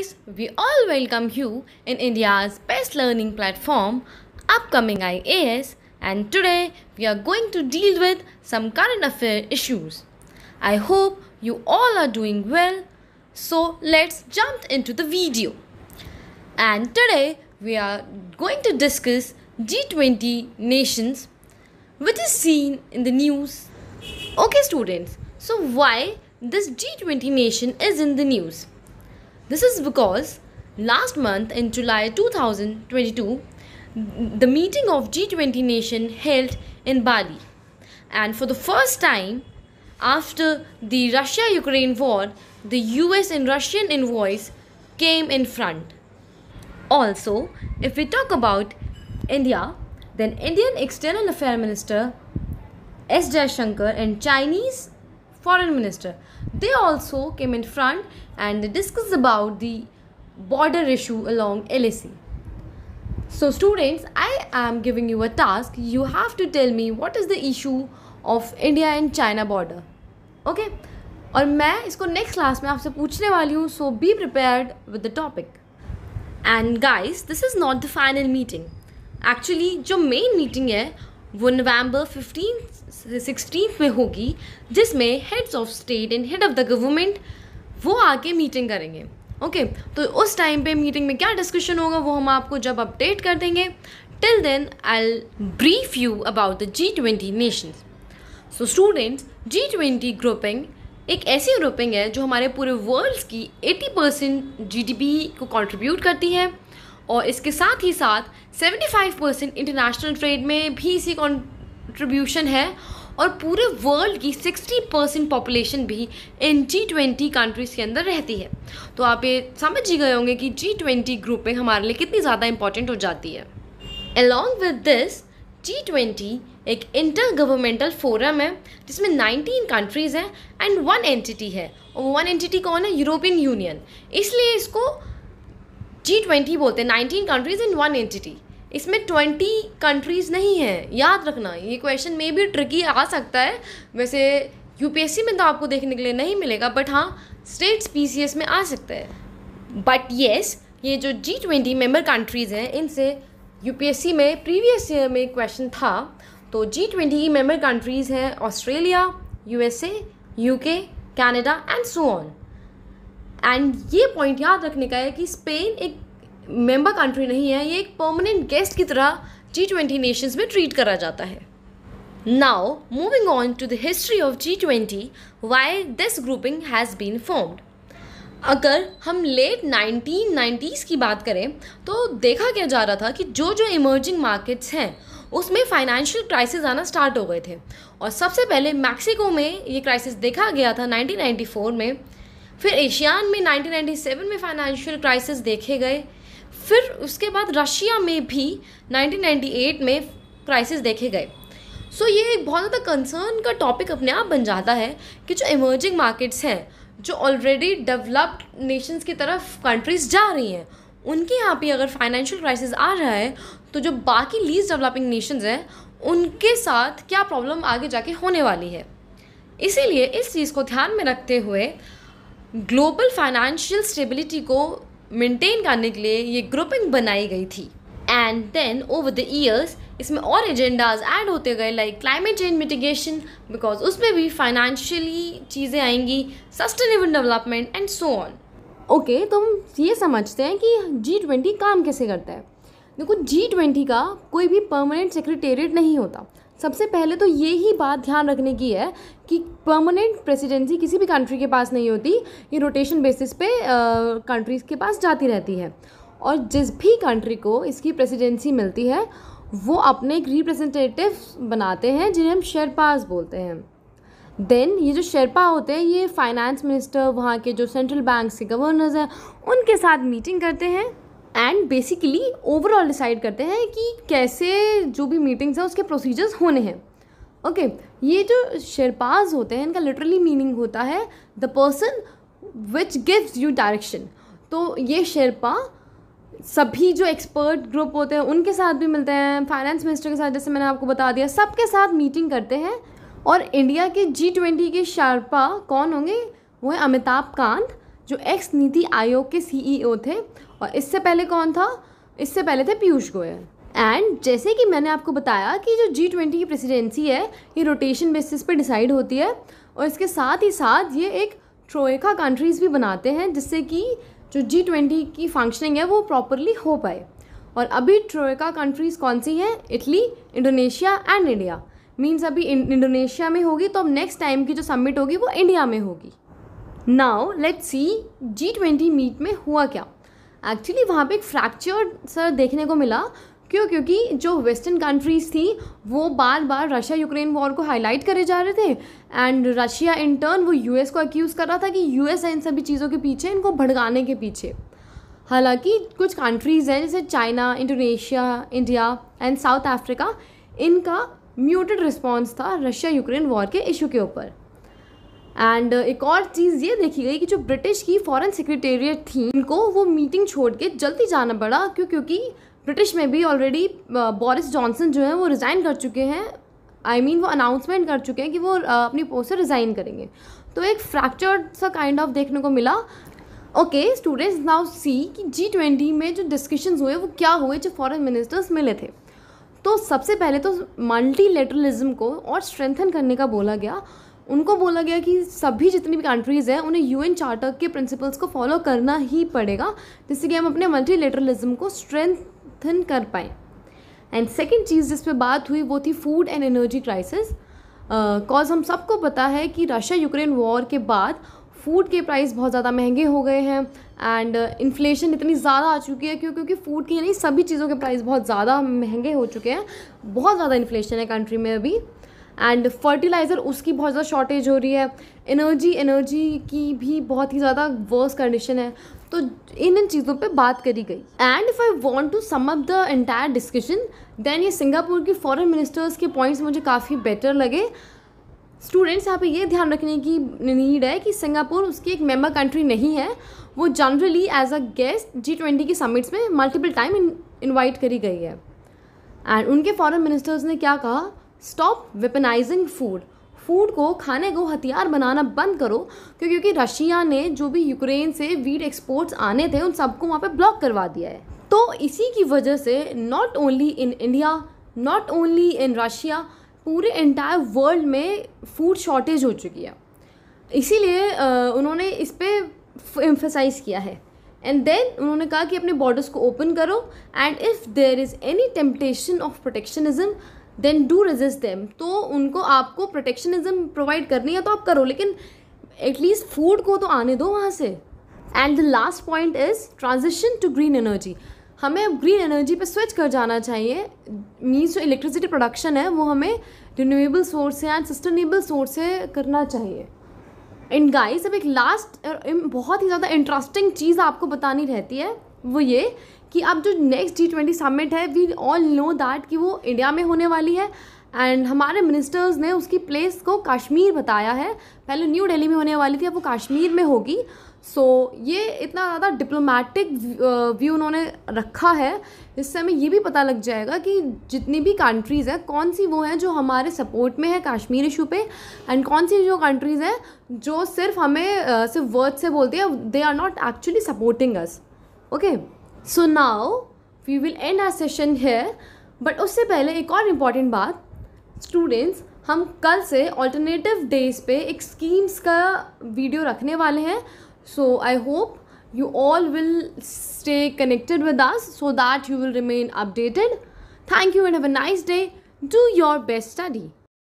guys, we all welcome you in India's best learning platform, upcoming IAS and today we are going to deal with some current affair issues. I hope you all are doing well. So let's jump into the video. And today we are going to discuss G20 nations which is seen in the news. Okay students, so why this G20 nation is in the news? This is because last month in July 2022, the meeting of G20 nation held in Bali. And for the first time after the Russia Ukraine war, the US and Russian envoys came in front. Also, if we talk about India, then Indian External Affairs Minister S. Jayashankar and Chinese foreign minister they also came in front and they discussed about the border issue along LAC so students i am giving you a task you have to tell me what is the issue of india and china border okay और मैं इसको next class में आपसे पूछने वाली हूँ so be prepared with the topic and guys this is not the final meeting actually जो main meeting है वो नवंबर फिफ्टीन सिक्सटीन में होगी जिसमें heads of state and head of the government वो आके मीटिंग करेंगे ओके okay, तो उस टाइम पे मीटिंग में क्या डिस्कशन होगा वो हम आपको जब अपडेट कर देंगे till then I'll brief you about the G twenty nation so students G twenty grouping एक ऐसी ग्रुपिंग है जो हमारे पूरे वर्ल्ड की 80 परसेंट जी को कॉन्ट्रीब्यूट करती है और इसके साथ ही साथ 75 परसेंट इंटरनेशनल ट्रेड में भी इसी कॉन्ट्रीब्यूशन है और पूरे वर्ल्ड की 60 परसेंट पॉपुलेशन भी इन जी ट्वेंटी कंट्रीज़ के अंदर रहती है तो आप ये समझ ही गए होंगे कि जी ट्वेंटी ग्रुप में हमारे लिए कितनी ज़्यादा इंपॉर्टेंट हो जाती है along with this G twenty एक इंटर गवर्नमेंटल फोरम है जिसमें 19 कंट्रीज़ हैं एंड वन एंटिटी है और वन एंटिटी कौन है यूरोपियन यूनियन इसलिए इसको जी ट्वेंटी बोलते हैं nineteen countries in one entity इसमें ट्वेंटी कंट्रीज़ नहीं है याद रखना ये क्वेश्चन में भी ट्रिकी आ सकता है वैसे यूपीएससी में तो आपको देखने के लिए नहीं मिलेगा बट हाँ स्टेट्स पी में आ सकता है बट येस ये जो जी ट्वेंटी मेम्बर कंट्रीज़ हैं इनसे यू में प्रीवियस ईयर में क्वेश्चन था तो जी ट्वेंटी की मेम्बर कंट्रीज़ हैं Australia U S A U K Canada and so on and ये पॉइंट याद रखने का है कि स्पेन एक मेंबर कंट्री नहीं है ये एक परमानेंट गेस्ट की तरह जी ट्वेंटी नेशंस में ट्रीट करा जाता है now moving on to the history of G twenty why this grouping has been formed अगर हम लेट नाइनटीन नाइन्टीज की बात करें तो देखा क्या जा रहा था कि जो जो इमर्जिंग मार्केट्स हैं उसमें फाइनेंशियल क्राइसिस आना स्टार्ट हो गए थे और सबसे पहले मैक्सिको में ये क्राइसिस देखा गया था 1994 में फिर एशियान में 1997 में फाइनेंशियल क्राइसिस देखे गए फिर उसके बाद रशिया में भी 1998 में क्राइसिस देखे गए सो so, ये एक बहुत ज़्यादा कंसर्न का टॉपिक अपने आप बन जाता है कि जो इमर्जिंग मार्केट्स हैं जो ऑलरेडी डेवलप्ड नेशंस की तरफ कंट्रीज जा रही हैं उनके यहाँ पे अगर फाइनेंशियल क्राइसिस आ रहा है तो जो बाकी लीज डेवलपिंग नेशंस हैं उनके साथ क्या प्रॉब्लम आगे जाके होने वाली है इसीलिए इस चीज़ को ध्यान में रखते हुए ग्लोबल फाइनेंशियल स्टेबिलिटी को मेंटेन करने के लिए ये ग्रुपिंग बनाई गई थी and then over the years इसमें और एजेंडाज ऐड होते गए like climate change mitigation because उसमें भी फाइनेंशियली चीज़ें आएंगी sustainable development and so on okay तो हम ये समझते हैं कि जी ट्वेंटी काम कैसे करता है देखो जी ट्वेंटी का कोई भी परमानेंट सेक्रेटेरिएट नहीं होता सबसे पहले तो ये ही बात ध्यान रखने की है कि परमानेंट प्रेसिडेंसी किसी भी कंट्री के पास नहीं होती ये रोटेशन बेसिस पे कंट्रीज़ के पास जाती रहती है और जिस भी कंट्री को इसकी प्रेसिडेंसी मिलती है वो अपने एक रिप्रेजेंटेटिव बनाते हैं जिन्हें हम शेरपाज़ बोलते हैं देन ये जो शेरपा होते हैं ये फाइनेंस मिनिस्टर वहाँ के जो सेंट्रल बैंक के गवर्नर्स हैं उनके साथ मीटिंग करते हैं एंड बेसिकली ओवरऑल डिसाइड करते हैं कि कैसे जो भी मीटिंग्स हैं उसके प्रोसीजर्स होने हैं ओके okay, ये जो शेरपाज होते हैं इनका लिटरली मीनिंग होता है the person which gives you direction तो ये शेरपा सभी जो एक्सपर्ट ग्रुप होते हैं उनके साथ भी मिलते हैं फाइनेंस मिनिस्टर के साथ जैसे मैंने आपको बता दिया सबके साथ मीटिंग करते हैं और इंडिया के जी ट्वेंटी के शार्पा कौन होंगे वो है अमिताभ कांत जो एक्स नीति आयोग के सीईओ e थे और इससे पहले कौन था इससे पहले थे पीयूष गोयल एंड जैसे कि मैंने आपको बताया कि जो जी ट्वेंटी की प्रेसिडेंसी है ये रोटेशन बेसिस पे डिसाइड होती है और इसके साथ ही साथ ये एक ट्रोएका कंट्रीज़ भी बनाते हैं जिससे कि जो जी ट्वेंटी की फंक्शनिंग है वो प्रॉपरली हो पाए और अभी ट्रोएका कंट्रीज़ कौन सी हैं Italy Indonesia and India means अभी इंडोनेशिया में होगी तो अब नेक्स्ट टाइम की जो समिट होगी वो इंडिया में होगी now let's see G twenty meet में हुआ क्या एक्चुअली वहाँ पे एक फ्रैक्चर सर देखने को मिला क्यों क्योंकि जो वेस्टर्न कंट्रीज़ थी वो बार बार रशिया यूक्रेन वॉर को हाईलाइट करे जा रहे थे एंड रशिया इन टर्न वो यूएस को अक्यूज़ कर रहा था कि यूएस है इन सभी चीज़ों के पीछे इनको भड़काने के पीछे हालांकि कुछ कंट्रीज़ हैं जैसे China Indonesia India and South Africa इनका म्यूटेड रिस्पॉन्स था रशिया यूक्रेन वॉर के इशू के ऊपर एंड uh, एक और चीज़ ये देखी गई कि जो ब्रिटिश की फॉरेन सेक्रेटेरिएट थी उनको वो मीटिंग छोड़ के जल्दी जाना पड़ा क्यों क्योंकि ब्रिटिश में भी ऑलरेडी बोरिस जॉनसन जो है वो रिज़ाइन कर चुके हैं आई I मीन mean, वो अनाउंसमेंट कर चुके हैं कि वो uh, अपनी पोस्ट से रिज़ाइन करेंगे तो एक फ्रैक्चर्ड सा काइंड ऑफ देखने को मिला ओके स्टूडेंट्स नाउ सी कि जी ट्वेंटी में जो डिस्कशन हुए वो क्या हुए जो फॉरेन मिनिस्टर्स मिले थे तो सबसे पहले तो मल्टी को और स्ट्रेंथन करने का बोला गया उनको बोला गया कि सभी जितनी भी कंट्रीज़ हैं उन्हें यूएन चार्टर के प्रिंसिपल्स को फॉलो करना ही पड़ेगा जिससे कि हम अपने मल्टीलेटरलिज्म को स्ट्रेंथन कर पाएँ एंड सेकेंड चीज़ जिस पर बात हुई वो थी food and energy crisis cause हम सबको पता है कि रशिया यूक्रेन वॉर के बाद फूड के प्राइस बहुत ज़्यादा महंगे हो गए हैं एंड इन्फ्लेशन इतनी ज़्यादा आ चुकी है क्यों क्योंकि फ़ूड के नहीं सभी चीज़ों के प्राइस बहुत ज़्यादा महंगे हो चुके हैं बहुत ज़्यादा इन्फ्लेशन है कंट्री में अभी एंड फर्टिलाइज़र उसकी बहुत ज़्यादा शॉर्टेज हो रही है एनर्जी एनर्जी की भी बहुत ही ज़्यादा वर्स कंडीशन है तो इन इन चीज़ों पे बात करी गई and if I want to sum up the entire discussion then ये सिंगापुर की फॉरेन मिनिस्टर्स के पॉइंट्स मुझे काफ़ी बेटर लगे स्टूडेंट्स यहाँ पे ये ध्यान रखने की नीड है कि सिंगापुर उसकी एक मेंबर कंट्री नहीं है वो generally as a guest G twenty की समिट्स में मल्टीपल टाइम इन्वाइट करी गई है एंड उनके फॉरेन मिनिस्टर्स ने क्या कहा स्टॉप वेपनाइजिंग फूड फूड को खाने को हथियार बनाना बंद करो क्यों क्योंकि रशिया ने जो भी यूक्रेन से वीट एक्सपोर्ट्स आने थे उन सबको वहाँ पे ब्लॉक करवा दिया है तो इसी की वजह से not only in India not only in Russia पूरे एंटायर वर्ल्ड में फूड शॉर्टेज हो चुकी है इसीलिए उन्होंने इस पर एम्फेसाइज किया है एंड देन उन्होंने कहा कि अपने बॉर्डर्स को ओपन करो and if there is any temptation of protectionism then do resist them तो उनको आपको प्रोटेक्शनिज्म प्रोवाइड करनी है तो आप करो लेकिन एटलीस्ट फूड को तो आने दो वहाँ से and the last point is transition to green energy हमें अब ग्रीन एनर्जी पे स्विच कर जाना चाहिए मीन्स जो इलेक्ट्रिसिटी प्रोडक्शन है वो हमें रिन्यूएबल सोर्स से एंड सस्टेनेबल सोर्स से करना चाहिए एंड गाइस अब एक लास्ट बहुत ही ज़्यादा इंटरेस्टिंग चीज़ आपको बतानी रहती है वो ये कि अब जो नेक्स्ट जी ट्वेंटी समिट है वी ऑल नो दैट कि वो इंडिया में होने वाली है एंड हमारे मिनिस्टर्स ने उसकी प्लेस को कश्मीर बताया है पहले न्यू दिल्ली में होने वाली थी अब वो कश्मीर में होगी सो so, ये इतना ज़्यादा डिप्लोमेटिक व्यू उन्होंने रखा है इससे हमें ये भी पता लग जाएगा कि जितनी भी कंट्रीज़ हैं कौन सी वो हैं जो हमारे सपोर्ट में है कश्मीर इशू पे एंड कौन सी जो कंट्रीज़ हैं जो सिर्फ हमें सिर्फ वर्ड से बोलती है they are not actually supporting us okay so now we will end our session here but उससे पहले एक और इम्पॉर्टेंट बात स्टूडेंट्स हम कल से ऑल्टरनेटिव डेज पे एक स्कीम्स का वीडियो रखने वाले हैं so I hope you all will stay connected with us so that you will remain updated thank you and have a nice day do your best study